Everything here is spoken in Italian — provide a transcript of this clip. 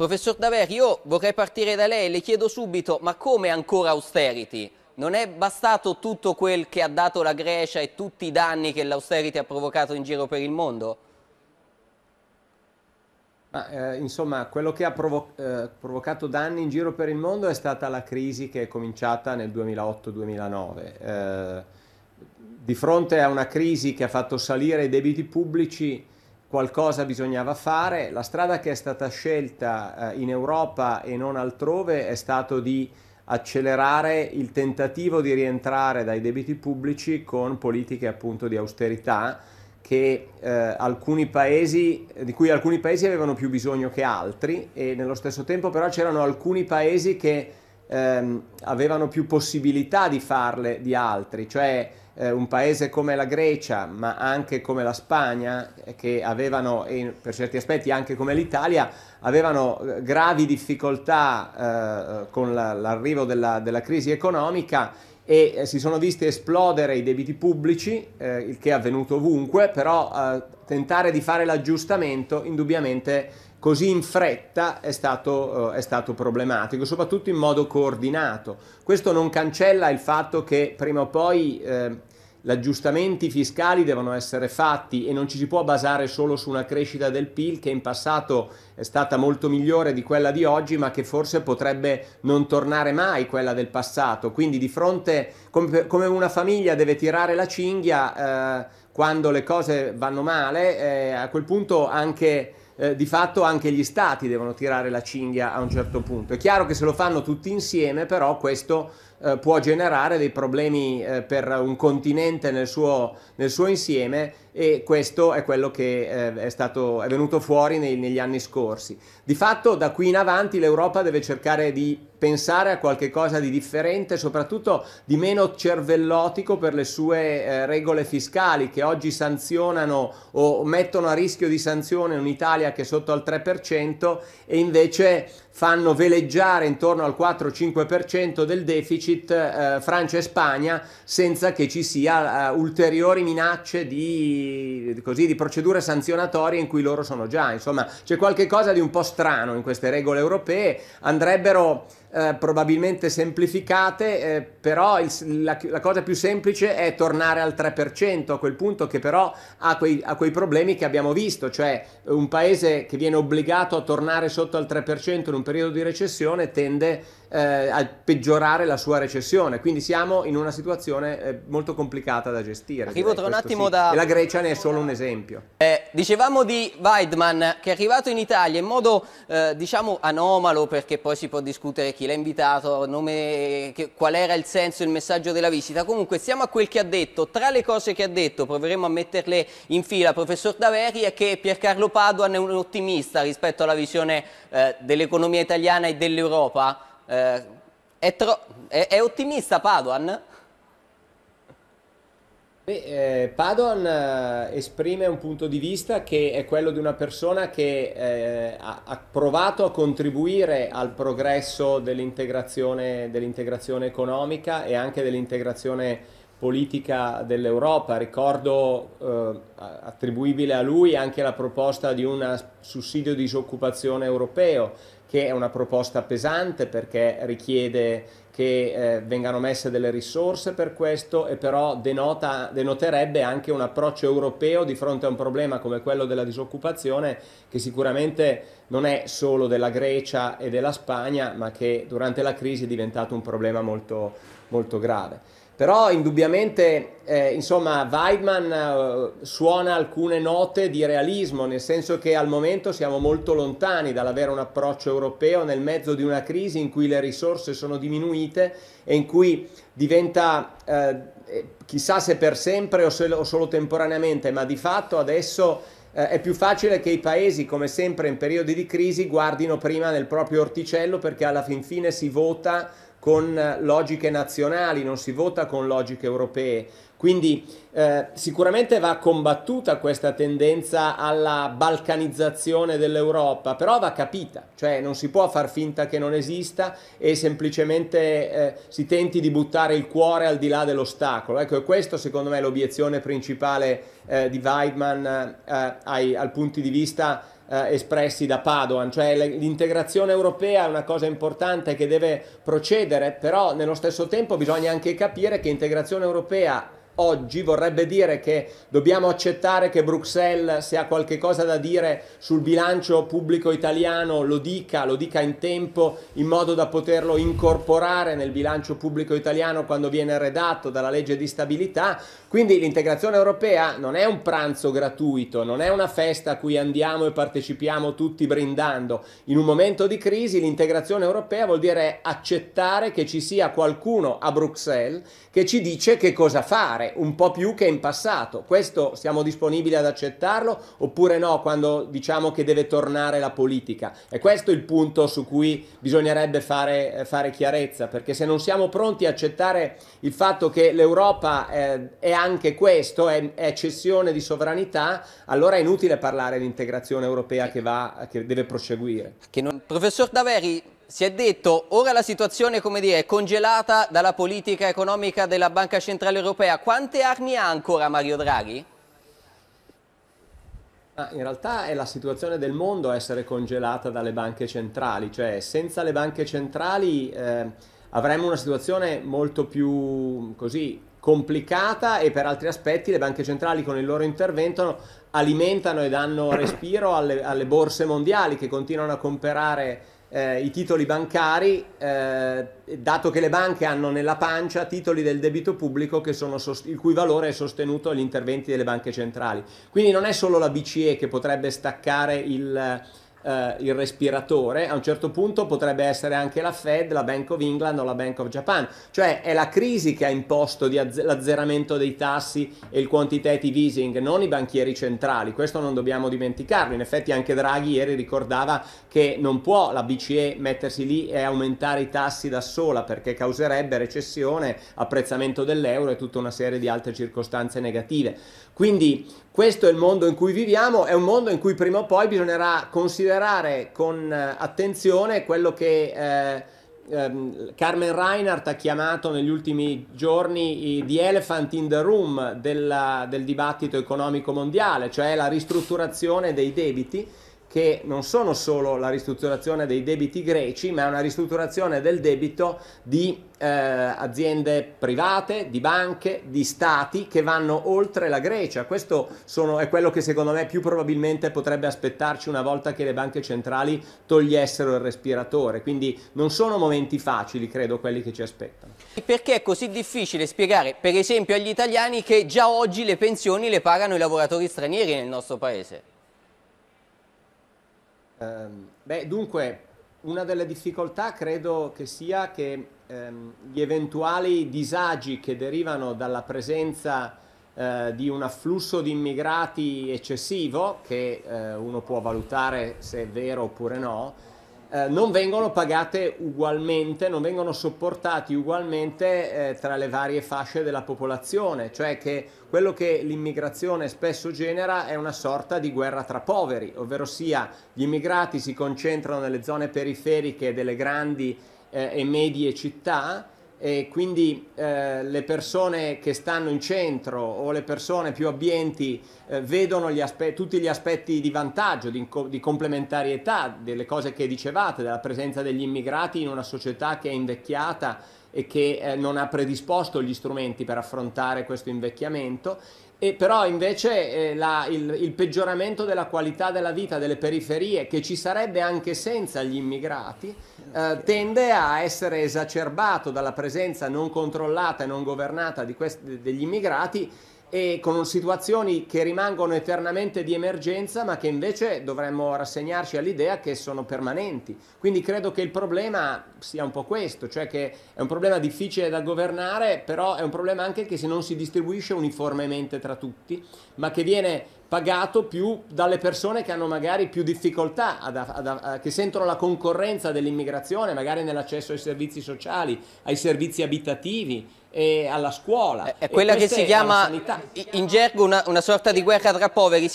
Professor Daveri, io vorrei partire da lei, le chiedo subito, ma come ancora austerity? Non è bastato tutto quel che ha dato la Grecia e tutti i danni che l'austerity ha provocato in giro per il mondo? Ma, eh, insomma, quello che ha provo eh, provocato danni in giro per il mondo è stata la crisi che è cominciata nel 2008-2009. Eh, di fronte a una crisi che ha fatto salire i debiti pubblici, qualcosa bisognava fare. La strada che è stata scelta eh, in Europa e non altrove è stato di accelerare il tentativo di rientrare dai debiti pubblici con politiche appunto di austerità che, eh, alcuni paesi, di cui alcuni paesi avevano più bisogno che altri e nello stesso tempo però c'erano alcuni paesi che ehm, avevano più possibilità di farle di altri, cioè eh, un paese come la Grecia, ma anche come la Spagna, eh, che avevano, e per certi aspetti anche come l'Italia, avevano eh, gravi difficoltà eh, con la, l'arrivo della, della crisi economica e eh, si sono visti esplodere i debiti pubblici, eh, il che è avvenuto ovunque, però eh, tentare di fare l'aggiustamento indubbiamente così in fretta è stato, eh, è stato, problematico, soprattutto in modo coordinato. Questo non cancella il fatto che prima o poi eh, gli aggiustamenti fiscali devono essere fatti e non ci si può basare solo su una crescita del PIL che in passato è stata molto migliore di quella di oggi ma che forse potrebbe non tornare mai quella del passato. Quindi di fronte come una famiglia deve tirare la cinghia eh, quando le cose vanno male, eh, a quel punto anche eh, di fatto anche gli stati devono tirare la cinghia a un certo punto. È chiaro che se lo fanno tutti insieme, però questo eh, può generare dei problemi eh, per un continente nel suo, nel suo, insieme e questo è quello che eh, è, stato, è, venuto fuori nei, negli anni scorsi. Di fatto da qui in avanti l'Europa deve cercare di pensare a qualcosa di differente, soprattutto di meno cervellotico per le sue eh, regole fiscali che oggi sanzionano o mettono a rischio di sanzione un'Italia che è sotto al 3% e invece fanno veleggiare intorno al 4-5% del deficit eh, Francia e Spagna senza che ci sia eh, ulteriori minacce di, così, di, procedure sanzionatorie in cui loro sono già. Insomma, c'è qualcosa di un po' strano in queste regole europee, andrebbero eh, probabilmente semplificate, eh, però il, la, la, cosa più semplice è tornare al 3%, a quel punto che però ha quei, ha quei problemi che abbiamo visto, cioè un paese che viene obbligato a tornare sotto al 3% in un periodo di recessione tende eh, a peggiorare la sua recessione, quindi siamo in una situazione eh, molto complicata da gestire. Arrivo tra un attimo sì. da... E la Grecia ne è solo un esempio. Eh, dicevamo di Weidman che è arrivato in Italia in modo eh, diciamo anomalo perché poi si può discutere chi l'ha invitato, nome, che, qual era il senso, il messaggio della visita, comunque siamo a quel che ha detto, tra le cose che ha detto proveremo a metterle in fila, professor Daveri, è che Piercarlo Padoan è un ottimista rispetto alla visione eh, dell'economia dell'economia italiana e dell'Europa, eh, è, è, è ottimista Padoan? Beh, eh, Padoan eh, esprime un punto di vista che è quello di una persona che eh, ha, ha, provato a contribuire al progresso dell'integrazione dell economica e anche dell'integrazione politica dell'Europa. Ricordo eh, attribuibile a lui anche la proposta di un sussidio disoccupazione europeo che è una proposta pesante perché richiede che eh, vengano messe delle risorse per questo e però denota, denoterebbe anche un approccio europeo di fronte a un problema come quello della disoccupazione che sicuramente non è solo della Grecia e della Spagna ma che durante la crisi è diventato un problema molto, molto grave. Però indubbiamente, eh, insomma, Weidman eh, suona alcune note di realismo, nel senso che al momento siamo molto lontani dall'avere un approccio europeo nel mezzo di una crisi in cui le risorse sono diminuite e in cui diventa eh, eh chissà se per sempre o, se, o solo temporaneamente, ma di fatto adesso eh, è più facile che i paesi, come sempre in periodi di crisi, guardino prima nel proprio orticello perché alla fin fine si vota con logiche nazionali, non si vota con logiche europee. Quindi eh, sicuramente va combattuta questa tendenza alla balcanizzazione dell'Europa, però va capita, cioè non si può far finta che non esista e semplicemente eh, si tenti di buttare il cuore al di là dell'ostacolo. Ecco, questo secondo me è l'obiezione principale eh, di Weidman eh, ai, al punto di vista eh, espressi da Padoan, cioè l'integrazione europea è una cosa importante che deve procedere, però nello stesso tempo bisogna anche capire che integrazione europea oggi vorrebbe dire che dobbiamo accettare che Bruxelles se ha qualche cosa da dire sul bilancio pubblico italiano lo dica, lo dica in tempo in modo da poterlo incorporare nel bilancio pubblico italiano quando viene redatto dalla legge di stabilità. Quindi l'integrazione europea non è un pranzo gratuito, non è una festa a cui andiamo e partecipiamo tutti brindando. In un momento di crisi l'integrazione europea vuol dire accettare che ci sia qualcuno a Bruxelles che ci dice che cosa fare pagare un po' più che in passato. Questo siamo disponibili ad accettarlo oppure no quando diciamo che deve tornare la politica? E questo è il punto su cui bisognerebbe fare, eh, fare chiarezza, perché se non siamo pronti ad accettare il fatto che l'Europa eh, è anche questo, è, è, cessione di sovranità, allora è inutile parlare di integrazione europea che, va, che deve proseguire. Che non... Professor Daveri, si è detto ora la situazione dire, è congelata dalla politica economica della Banca Centrale Europea. Quante armi ha ancora Mario Draghi? in realtà è la situazione del mondo essere congelata dalle banche centrali, cioè senza le banche centrali eh, avremmo una situazione molto più così, complicata e per altri aspetti le banche centrali con il loro intervento alimentano e danno respiro alle, alle borse mondiali che continuano a comprare eh, i titoli bancari, eh, dato che le banche hanno nella pancia titoli del debito pubblico sost- il cui valore è sostenuto agli interventi delle banche centrali. Quindi non è solo la BCE che potrebbe staccare il eh, il respiratore, a un certo punto potrebbe essere anche la Fed, la Bank of England o la Bank of Japan, cioè è la crisi che ha imposto l'azzeramento dei tassi e il quantitative easing, non i banchieri centrali, questo non dobbiamo dimenticarlo, in effetti anche Draghi ieri ricordava che non può la BCE mettersi lì e aumentare i tassi da sola perché causerebbe recessione, apprezzamento dell'euro e tutta una serie di altre circostanze negative. Quindi questo è il mondo in cui viviamo, è un mondo in cui prima o poi bisognerà considerare con eh, attenzione quello che eh, ehm, Carmen Reinhardt ha chiamato negli ultimi giorni i, the elephant in the room della, del dibattito economico mondiale, cioè la ristrutturazione dei debiti che non sono solo la ristrutturazione dei debiti greci, ma è una ristrutturazione del debito di eh, aziende private, di banche, di stati che vanno oltre la Grecia. Questo sono, è quello che secondo me più probabilmente potrebbe aspettarci una volta che le banche centrali togliessero il respiratore. Quindi non sono momenti facili, credo, quelli che ci aspettano. Perché è così difficile spiegare, per esempio, agli italiani che già oggi le pensioni le pagano i lavoratori stranieri nel nostro paese? Um, beh, dunque, una delle difficoltà credo che sia che um, gli eventuali disagi che derivano dalla presenza uh, di un afflusso di immigrati eccessivo, che uh, uno può valutare se è vero oppure no, eh, non vengono pagate ugualmente, non vengono sopportati ugualmente eh, tra le varie fasce della popolazione, cioè che quello che l'immigrazione spesso genera è una sorta di guerra tra poveri, ovvero sia gli immigrati si concentrano nelle zone periferiche delle grandi eh, e medie città e quindi eh, le persone che stanno in centro o le persone più abbienti eh, vedono gli tutti gli aspetti di vantaggio, di, di, complementarietà, delle cose che dicevate, della presenza degli immigrati in una società che è invecchiata e che eh, non ha predisposto gli strumenti per affrontare questo invecchiamento, e però invece eh, la, il, il, peggioramento della qualità della vita delle periferie, che ci sarebbe anche senza gli immigrati, eh, tende a essere esacerbato dalla presenza non controllata e non governata questi, degli immigrati e con situazioni che rimangono eternamente di emergenza ma che invece dovremmo rassegnarci all'idea che sono permanenti. Quindi credo che il problema sia un po' questo, cioè che è un problema difficile da governare, però è un problema anche che se non si distribuisce uniformemente tra tutti, ma che viene pagato più dalle persone che hanno magari più difficoltà, ad, ad, ad, che sentono la concorrenza dell'immigrazione, magari nell'accesso ai servizi sociali, ai servizi abitativi e alla scuola. È, quella che si chiama in gergo una, una sorta di guerra tra poveri.